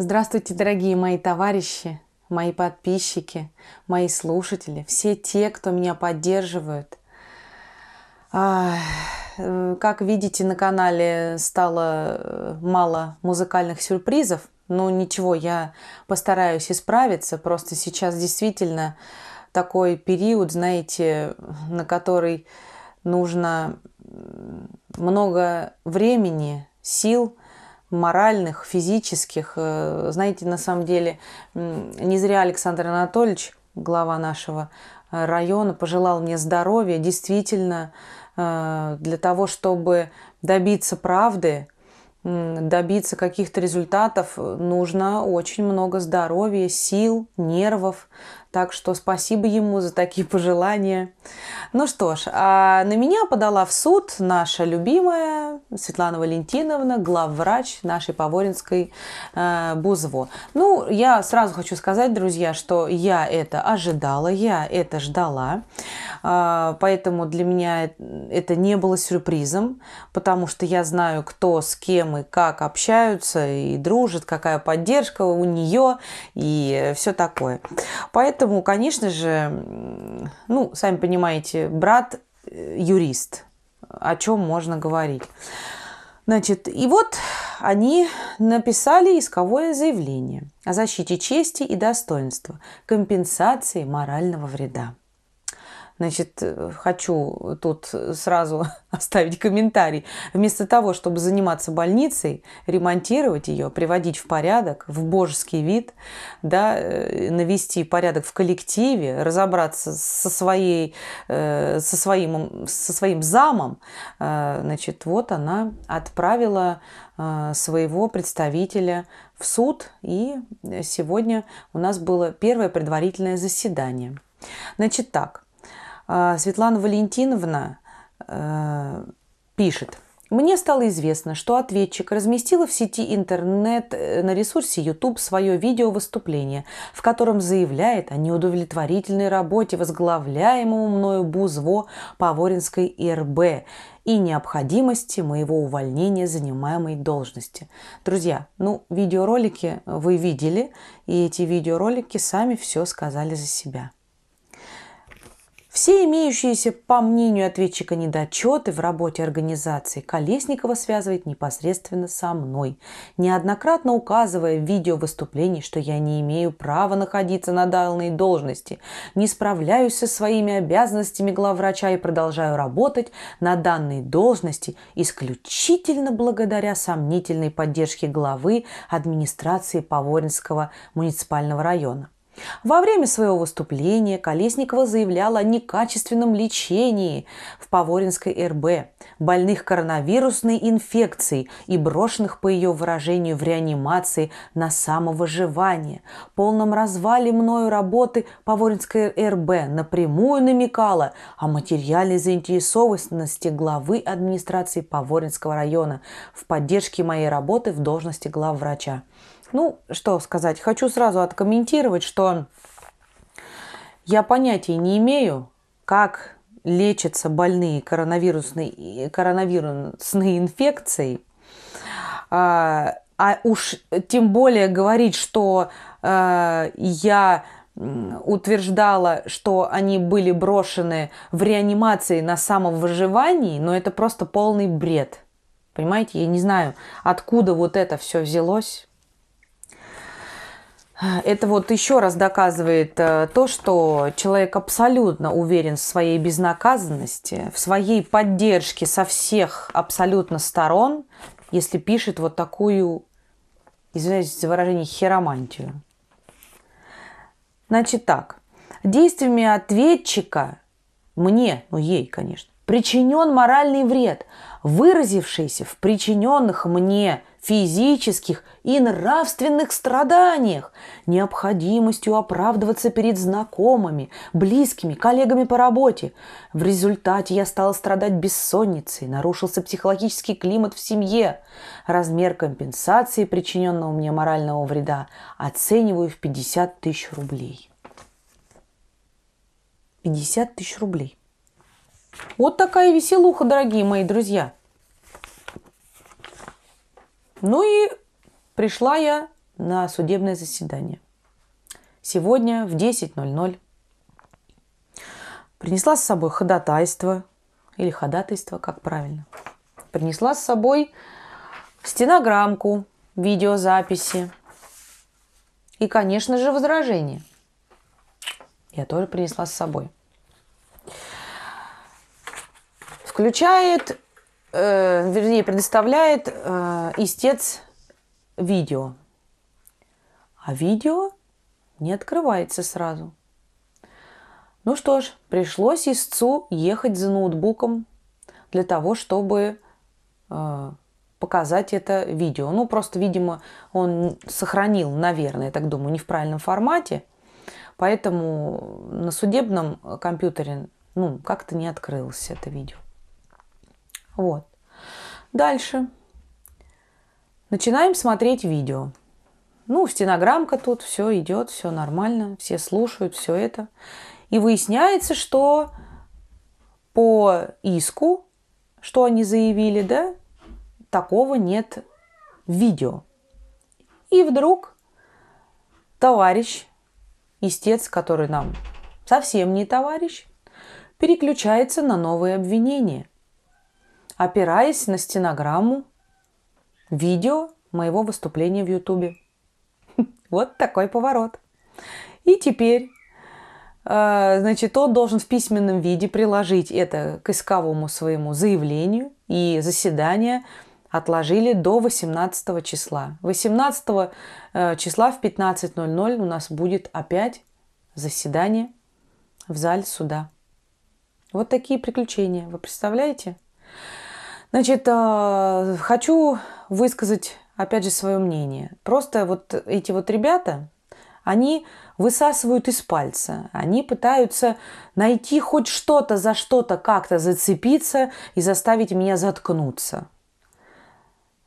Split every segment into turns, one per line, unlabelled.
Здравствуйте, дорогие мои товарищи, мои подписчики, мои слушатели, все те, кто меня поддерживают. А, э, как видите, на канале стало э, мало музыкальных сюрпризов. но ничего, я постараюсь исправиться. Просто сейчас действительно такой период, знаете, на который нужно много времени, сил – моральных, физических. Э, знаете, на самом деле, не зря Александр Анатольевич, глава нашего э, района, пожелал мне здоровья. Действительно, э, для того, чтобы добиться правды, добиться каких-то результатов, нужно очень много здоровья, сил, нервов, так что спасибо ему за такие пожелания. Ну что ж, а на меня подала в суд наша любимая Светлана Валентиновна, главврач нашей Поворинской э, Бузво. Ну, я сразу хочу сказать, друзья, что я это ожидала, я это ждала. Э, поэтому для меня это не было сюрпризом, потому что я знаю, кто с кем и как общаются и дружат, какая поддержка у нее и все такое. Поэтому Поэтому, конечно же, ну, сами понимаете, брат э, юрист, о чем можно говорить. Значит, и вот они написали исковое заявление о защите чести и достоинства, компенсации морального вреда. Значит, хочу тут сразу оставить комментарий. Вместо того, чтобы заниматься больницей, ремонтировать ее, приводить в порядок, в божеский вид, да, э, навести порядок в коллективе, разобраться со, своей, э, со, своим, со своим замом, э, значит, вот она отправила своего представителя в суд. И сегодня у нас было первое предварительное заседание. Значит так, а, Светлана Валентиновна э, пишет. Мне стало известно, что ответчик разместила в сети интернет э, на ресурсе YouTube свое видеовыступление, в котором заявляет о неудовлетворительной работе возглавляемому мною БУЗВО Поворинской ИРБ и необходимости моего увольнения занимаемой должности. Друзья, ну, видеоролики вы видели, и эти видеоролики сами все сказали за себя. Все имеющиеся, по мнению ответчика, недочеты в работе организации Колесникова связывает непосредственно со мной, неоднократно указывая в видео выступлений, что я не имею права находиться на данной должности, не справляюсь со своими обязанностями главврача и продолжаю работать на данной должности исключительно благодаря сомнительной поддержке главы администрации Поворинского муниципального района. Во время своего выступления Колесникова заявляла о некачественном лечении в Поворинской РБ, больных коронавирусной инфекцией и брошенных, по ее выражению, в реанимации на самовыживание, полном развале мною работы Поворинской РБ напрямую намекала о материальной заинтересованности главы администрации Поворинского района в поддержке моей работы в должности главврача. Ну, что сказать, хочу сразу откомментировать, что я понятия не имею, как лечатся больные коронавирусной, коронавирусной инфекцией. А, а уж тем более говорить, что а, я утверждала, что они были брошены в реанимации на самовыживании, но это просто полный бред. Понимаете, я не знаю, откуда вот это все взялось. Это вот еще раз доказывает э, то, что человек абсолютно уверен в своей безнаказанности, в своей поддержке со всех абсолютно сторон, если пишет вот такую, извиняюсь за выражение, хиромантию. Значит так, действиями ответчика, мне, ну ей, конечно, причинен моральный вред, выразившийся в причиненных мне физических и нравственных страданиях, необходимостью оправдываться перед знакомыми, близкими, коллегами по работе. В результате я стала страдать бессонницей, нарушился психологический климат в семье. Размер компенсации причиненного мне морального вреда оцениваю в 50 тысяч рублей. 50 тысяч рублей. Вот такая веселуха, дорогие мои друзья – ну и пришла я на судебное заседание. Сегодня в 10.00 принесла с собой ходатайство, или ходатайство, как правильно. Принесла с собой стенограммку, видеозаписи и, конечно же, возражение. Я тоже принесла с собой. Включает э, вернее, предоставляет э, истец видео. А видео не открывается сразу. Ну что ж, пришлось истцу ехать за ноутбуком для того, чтобы э, показать это видео. Ну, просто, видимо, он сохранил, наверное, я так думаю, не в правильном формате. Поэтому на судебном компьютере ну, как-то не открылось это видео. Вот. Дальше. Начинаем смотреть видео. Ну, стенограммка тут, все идет, все нормально, все слушают, все это. И выясняется, что по иску, что они заявили, да, такого нет в видео. И вдруг товарищ, истец, который нам совсем не товарищ, переключается на новые обвинения опираясь на стенограмму видео моего выступления в Ютубе. Вот такой поворот. И теперь, э, значит, он должен в письменном виде приложить это к исковому своему заявлению, и заседание отложили до 18 числа. 18 э, числа в 15.00 у нас будет опять заседание в зале суда. Вот такие приключения, вы представляете? Значит, а, хочу высказать, опять же, свое мнение. Просто вот эти вот ребята, они высасывают из пальца. Они пытаются найти хоть что-то, за что-то как-то зацепиться и заставить меня заткнуться.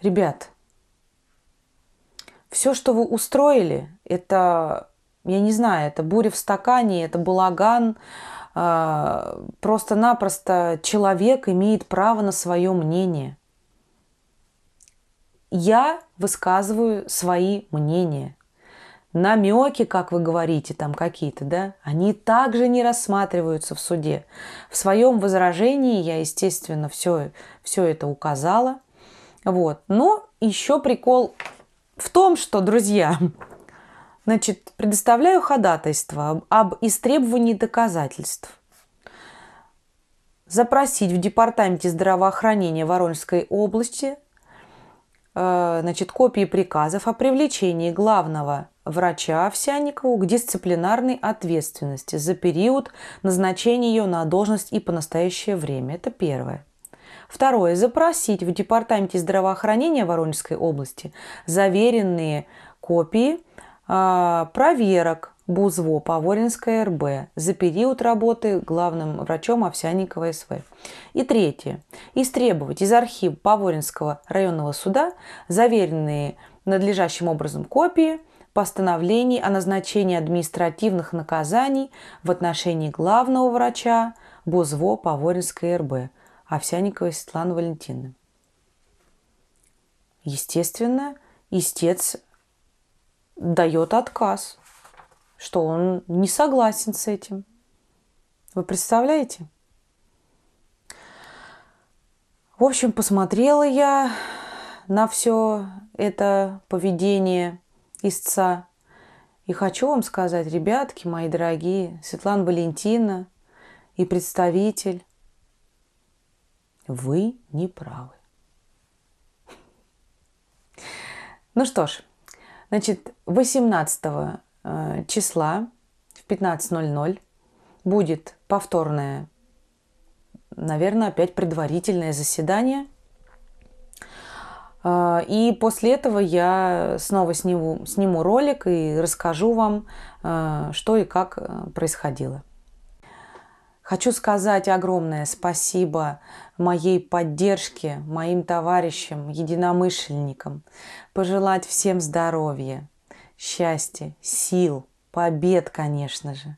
Ребят, все, что вы устроили, это, я не знаю, это буря в стакане, это балаган, а, просто-напросто человек имеет право на свое мнение. Я высказываю свои мнения. Намеки, как вы говорите, там какие-то, да, они также не рассматриваются в суде. В своем возражении я, естественно, все, все это указала. Вот. Но еще прикол в том, что, друзья, Значит, предоставляю ходатайство об истребовании доказательств. Запросить в Департаменте здравоохранения Воронежской области э, значит, копии приказов о привлечении главного врача Овсянникову к дисциплинарной ответственности за период назначения ее на должность и по настоящее время. Это первое. Второе. Запросить в Департаменте здравоохранения Воронежской области заверенные копии а, проверок БУЗВО Поворинская РБ за период работы главным врачом Овсянникова СВ. И третье. Истребовать из архива Поворинского районного суда заверенные надлежащим образом копии постановлений о назначении административных наказаний в отношении главного врача БУЗВО Поворинской РБ Овсянниковой Светланы Валентины. Естественно, истец дает отказ, что он не согласен с этим. Вы представляете? В общем, посмотрела я на все это поведение истца. И хочу вам сказать, ребятки мои дорогие, Светлана Валентина и представитель, вы не правы. Ну что ж, Значит, 18 э, числа в 15.00 будет повторное, наверное, опять предварительное заседание. Э, и после этого я снова сниму, сниму ролик и расскажу вам, э, что и как происходило. Хочу сказать огромное спасибо моей поддержке, моим товарищам, единомышленникам. Пожелать всем здоровья, счастья, сил, побед, конечно же.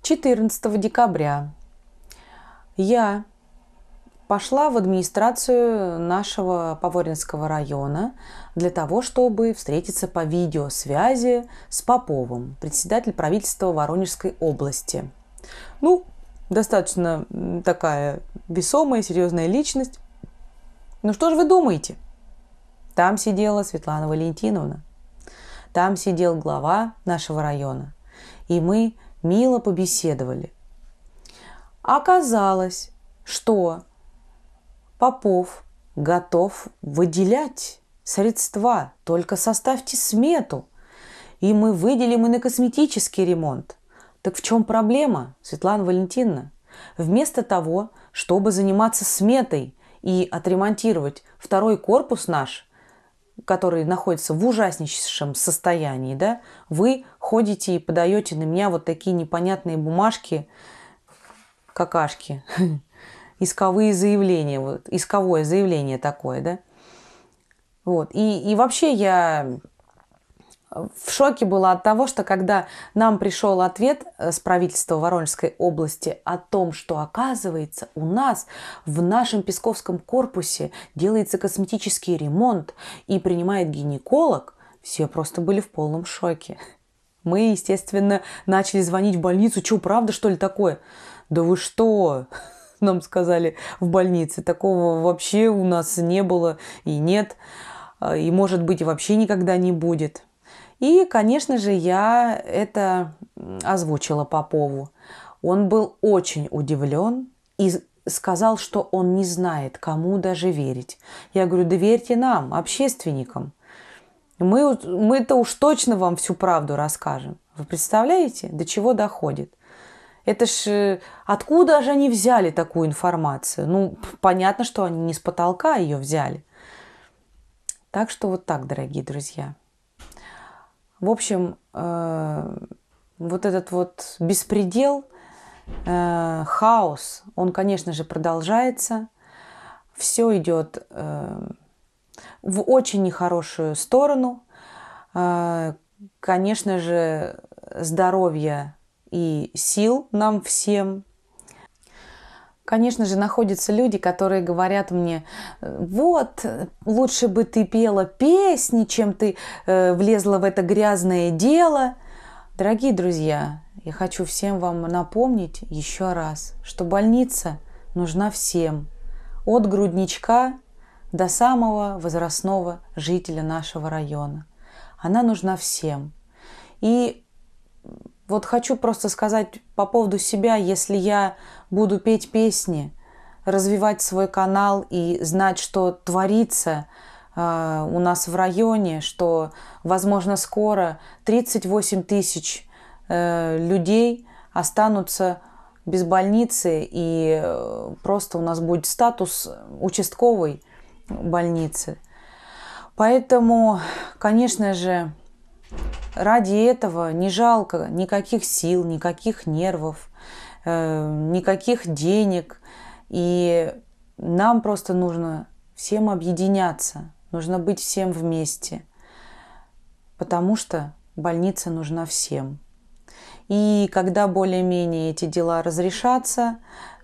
Четырнадцатого декабря я пошла в администрацию нашего Поворинского района для того, чтобы встретиться по видеосвязи с Поповым, председатель правительства Воронежской области. Ну, достаточно такая весомая, серьезная личность. Ну что же вы думаете? Там сидела Светлана Валентиновна. Там сидел глава нашего района. И мы мило побеседовали. Оказалось, что Попов готов выделять средства, только составьте смету, и мы выделим и на косметический ремонт. Так в чем проблема, Светлана Валентиновна? Вместо того, чтобы заниматься сметой и отремонтировать второй корпус наш, который находится в ужаснейшем состоянии, да, вы ходите и подаете на меня вот такие непонятные бумажки, какашки. исковые заявления, вот, исковое заявление такое, да. Вот. И, и вообще я в шоке была от того, что когда нам пришел ответ э, с правительства Воронежской области о том, что оказывается у нас в нашем Песковском корпусе делается косметический ремонт и принимает гинеколог, все просто были в полном шоке. Мы, естественно, начали звонить в больницу. че правда, что ли, такое? Да вы что? нам сказали в больнице. Такого вообще у нас не было и нет, а, и, может быть, вообще никогда не будет. И, конечно же, я это озвучила Попову. Он был очень удивлен и сказал, что он не знает, кому даже верить. Я говорю, доверьте нам, общественникам. Мы, мы-то уж точно вам всю правду расскажем. Вы представляете, до чего доходит? Это ж э, откуда же они взяли такую информацию? Ну, понятно, что они не с потолка ее взяли. Так что вот так, дорогие друзья. В общем, э, вот этот вот беспредел, э, хаос, он, конечно же, продолжается. Все идет в очень нехорошую сторону. Конечно же, здоровье и сил нам всем. Конечно же, находятся люди, которые говорят мне, «Э, вот, лучше бы ты пела песни, чем ты э, влезла в это грязное дело. Дорогие друзья, я хочу всем вам напомнить еще раз, что больница нужна всем, от грудничка до самого возрастного жителя нашего района. Она нужна всем. И вот хочу просто сказать по поводу себя, если я буду петь песни, развивать свой канал и знать, что творится э, у нас в районе, что, возможно, скоро 38 тысяч э, людей останутся без больницы, и э, просто у нас будет статус участковой больницы. Поэтому, конечно же, Ради этого не жалко никаких сил, никаких нервов, э, никаких денег. И нам просто нужно всем объединяться, нужно быть всем вместе, потому что больница нужна всем. И когда более-менее эти дела разрешатся,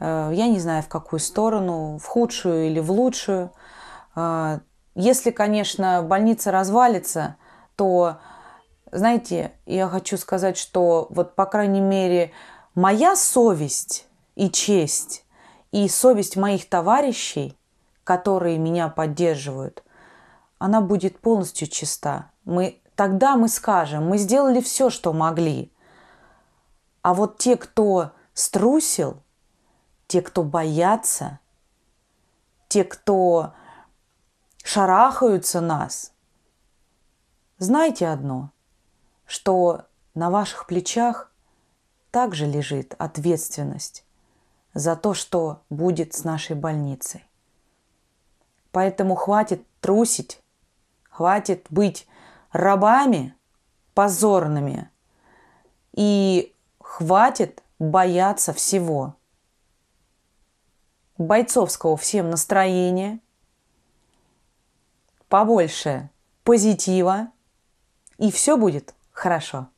э, я не знаю в какую сторону, в худшую или в лучшую, э, если, конечно, больница развалится, то знаете, я хочу сказать, что вот, по крайней мере, моя совесть и честь, и совесть моих товарищей, которые меня поддерживают, она будет полностью чиста. Мы, тогда мы скажем, мы сделали все, что могли. А вот те, кто струсил, те, кто боятся, те, кто шарахаются нас, знайте одно – что на ваших плечах также лежит ответственность за то, что будет с нашей больницей. Поэтому хватит трусить, хватит быть рабами позорными и хватит бояться всего. Бойцовского всем настроения, побольше позитива, и все будет хорошо.